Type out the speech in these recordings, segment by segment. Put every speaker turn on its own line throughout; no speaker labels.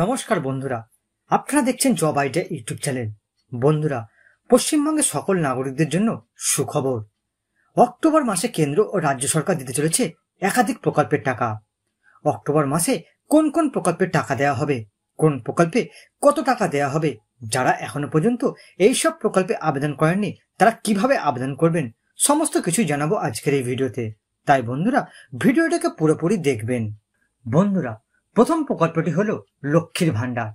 নমস্কার বন্ধুরা আপনারা দেখছেন জব আইডিয়া ইউটিউব চ্যানেল বন্ধুরা পশ্চিমবঙ্গে সকল নাগরিকদের জন্য সুখবর অক্টোবর মাসে কেন্দ্র ও রাজ্য সরকার দিতে চলেছে একাধিক প্রকল্পের টাকা অক্টোবর মাসে কোন কোন প্রকল্পের টাকা দেওয়া হবে কোন প্রকল্পে কত টাকা দেওয়া হবে যারা এখনো পর্যন্ত এইসব প্রকল্পে আবেদন করেননি তারা কিভাবে আবেদন করবেন সমস্ত কিছু জানাবো আজকের এই ভিডিওতে তাই বন্ধুরা ভিডিওটাকে পুরোপুরি দেখবেন বন্ধুরা প্রথম প্রকল্পটি হল লক্ষ্মীর ভাণ্ডার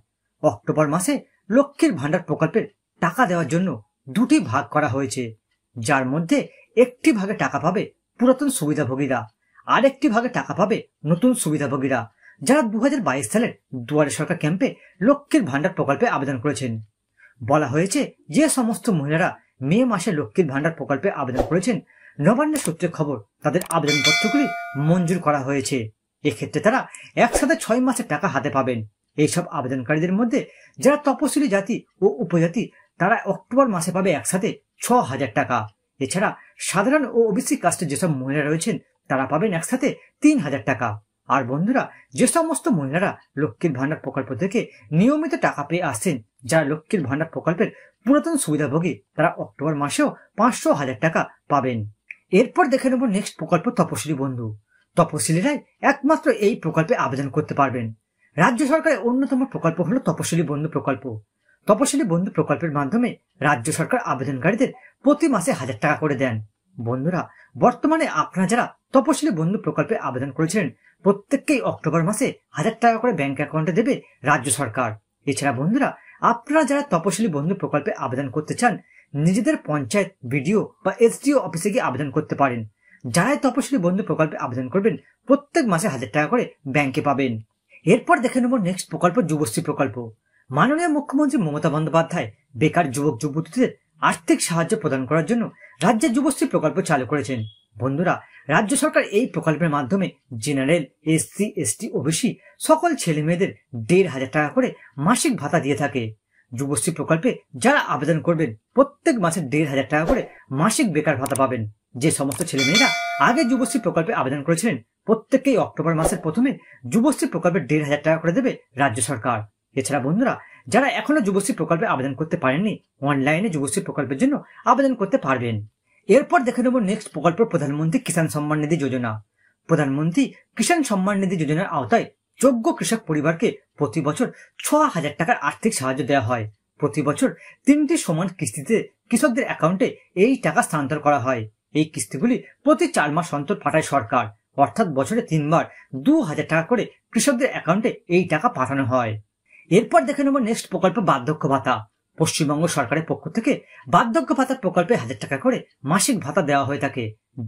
অক্টোবর মাসে লক্ষ্মীর ভাণ্ডার প্রকল্পের টাকা দেওয়ার জন্য দুটি ভাগ করা হয়েছে যার মধ্যে একটি ভাগে টাকা পাবে পুরাতন সুবিধাভোগীরা আরেকটি ভাগে টাকা পাবে নতুন সুবিধাভোগীরা যারা দু সালের দুয়ারে সরকার ক্যাম্পে লক্ষ্মীর ভাণ্ডার প্রকল্পে আবেদন করেছেন বলা হয়েছে যে সমস্ত মহিলারা মে মাসে লক্ষ্মীর ভাণ্ডার প্রকল্পে আবেদন করেছেন নবান্ন সূত্রে খবর তাদের আবেদনপত্রগুলি মঞ্জুর করা হয়েছে এক্ষেত্রে তারা একসাথে ছয় মাসের টাকা হাতে পাবেন এইসব আবেদনকারীদের মধ্যে যারা তপশিলি জাতি ও উপজাতি তারা অক্টোবর মাসে পাবে একসাথে ছ হাজার টাকা এছাড়া সাধারণ ও ওবিসি কাস্টের যেসব মহিলা রয়েছেন তারা পাবেন একসাথে তিন হাজার টাকা আর বন্ধুরা যে সমস্ত মহিলারা লক্ষ্মীর ভাণ্ডার প্রকল্প থেকে নিয়মিত টাকা পেয়ে আসছেন যারা লক্ষ্মীর ভাণ্ডার প্রকল্পের পুরাতন সুবিধাভোগী তারা অক্টোবর মাসেও পাঁচশো হাজার টাকা পাবেন এরপর দেখে নেব নেক্সট প্রকল্প তপশিলি বন্ধু তপশিলীরাই একমাত্র এই প্রকল্পে আবেদন করতে পারবেন রাজ্য সরকারের অন্যতম প্রকল্প হল তপশিলী বন্ধু প্রকল্প তপশিলী বন্ধু প্রকল্পের মাধ্যমে রাজ্য সরকার আবেদনকারীদের প্রতি মাসে হাজার টাকা করে দেন বন্ধুরা বর্তমানে আপনারা যারা তপশিলী বন্ধু প্রকল্পে আবেদন করেছিলেন প্রত্যেককেই অক্টোবর মাসে হাজার টাকা করে ব্যাংক অ্যাকাউন্টে দেবে রাজ্য সরকার এছাড়া বন্ধুরা আপনারা যারা তপশিলী বন্ধু প্রকল্পে আবেদন করতে চান নিজেদের পঞ্চায়েত বিডিও বা এসডিও অফিসে গিয়ে আবেদন করতে পারেন যারাই তপশিলি বন্ধু প্রকল্পে আবেদন করবেন প্রত্যেক মাসে হাজার টাকা করে ব্যাংকে পাবেন এরপর দেখে নেব নেক্সট প্রকল্প যুবশ্রী প্রকল্প মাননীয় মুখ্যমন্ত্রী মমতা বন্দ্যোপাধ্যায় বেকার যুবক যুবতীদের আর্থিক সাহায্য প্রদান করার জন্য রাজ্যে যুবশ্রী প্রকল্প চালু করেছেন বন্ধুরা রাজ্য সরকার এই প্রকল্পের মাধ্যমে জেনারেল এসসি এসটি ওবিসি সকল ছেলে মেয়েদের দেড় হাজার টাকা করে মাসিক ভাতা দিয়ে থাকে যুবশ্রী প্রকল্পে যারা আবেদন করবেন প্রত্যেক মাসে দেড় হাজার টাকা করে মাসিক বেকার ভাতা পাবেন যে সমস্ত ছেলেমেয়েরা আগে যুবশ্রী প্রকল্পে আবেদন করেছিলেন প্রত্যেককেই অক্টোবর মাসের প্রথমে যুবশ্রী প্রকল্পে দেড় হাজার টাকা করে দেবে রাজ্য সরকার এছাড়া বন্ধুরা যারা এখনো যুবশ্রী প্রকল্পে আবেদন করতে পারেননি অনলাইনে যুবশ্রী প্রকল্পের জন্য আবেদন করতে পারবেন এরপর দেখে নেব নেক্সট প্রকল্প প্রধানমন্ত্রী কিষাণ সম্মান নিধি যোজনা প্রধানমন্ত্রী কিষাণ সম্মান নিধি যোজনার আওতায় যোগ্য কৃষক পরিবারকে প্রতি বছর ছ হাজার টাকার আর্থিক সাহায্য দেওয়া হয় প্রতি বছর তিনটি সমান কিস্তিতে কৃষকদের অ্যাকাউন্টে এই টাকা স্থানান্তর করা হয় এই কিস্তিগুলি প্রতি চার মাস অন্তর পাঠায় সরকার অর্থাৎ বছরে তিনবার দু হাজার টাকা করে কৃষকদের অ্যাকাউন্টে এই টাকা পাঠানো হয় এরপর দেখে নেব নেক্সট প্রকল্প বার্ধক্য ভাতা পশ্চিমবঙ্গ সরকারের পক্ষ থেকে বার্ধক্য ভাতার প্রকল্পে হাজার টাকা করে মাসিক ভাতা দেওয়া হয়ে থাকে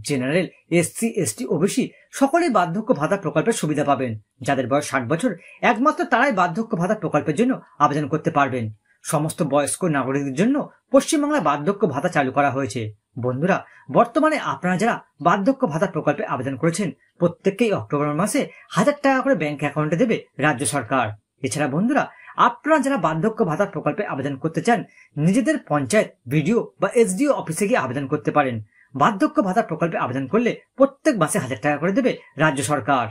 জেনারেল এসসি এসটি ওবিসি সকলেই বার্ধক্য ভাতা প্রকল্পের সুবিধা পাবেন যাদের বয়স ষাট বছর একমাত্র তারাই বার্ধক্য ভাতা প্রকল্পের জন্য আবেদন করতে পারবেন সমস্ত বয়স্ক নাগরিকদের জন্য পশ্চিমবাংলায় বার্ধক্য ভাতা চালু করা হয়েছে বন্ধুরা বর্তমানে আপনারা যারা বার্ধক্য ভাতা প্রকল্পে আবেদন করেছেন প্রত্যেককেই অক্টোবর মাসে হাজার টাকা করে ব্যাংক অ্যাকাউন্টে দেবে রাজ্য সরকার এছাড়া বন্ধুরা আপনারা যারা বার্ধক্য ভাতা প্রকল্পে আবেদন করতে চান নিজেদের পঞ্চায়েত ভিডিও বা এসডিও অফিসে গিয়ে আবেদন করতে পারেন বার্ধক্য ভাতা প্রকল্পে আবেদন করলে প্রত্যেক মাসে হাজার টাকা করে দেবে রাজ্য সরকার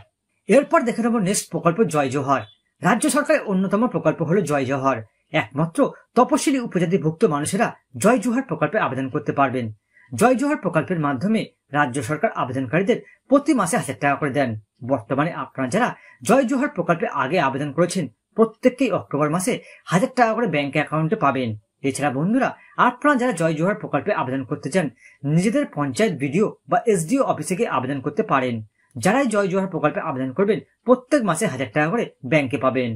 এরপর দেখে নেব নেক্সট প্রকল্প জয় জোহার রাজ্য সরকারের অন্যতম প্রকল্প হলো জয় জোহার একমাত্র তপশিলি উপজাতিভুক্ত মানুষেরা জয় জোহার প্রকল্পে আবেদন করতে পারবেন জয় জোহর প্রকল্পের মাধ্যমে রাজ্য সরকার আবেদনকারীদের প্রতি মাসে হাজার টাকা করে দেন বর্তমানে আপনারা যারা জয় জোহর প্রকল্পে আগে আবেদন করেছেন প্রত্যেককেই অক্টোবর মাসে হাজার টাকা করে ব্যাংক অ্যাকাউন্টে পাবেন এছাড়া বন্ধুরা আপনারা যারা জয় জোহর প্রকল্পে আবেদন করতে চান নিজেদের পঞ্চায়েত বিডিও বা এসডিও অফিসে গিয়ে আবেদন করতে পারেন যারাই জয় জোহর প্রকল্পে আবেদন করবেন প্রত্যেক মাসে হাজার টাকা করে ব্যাংকে পাবেন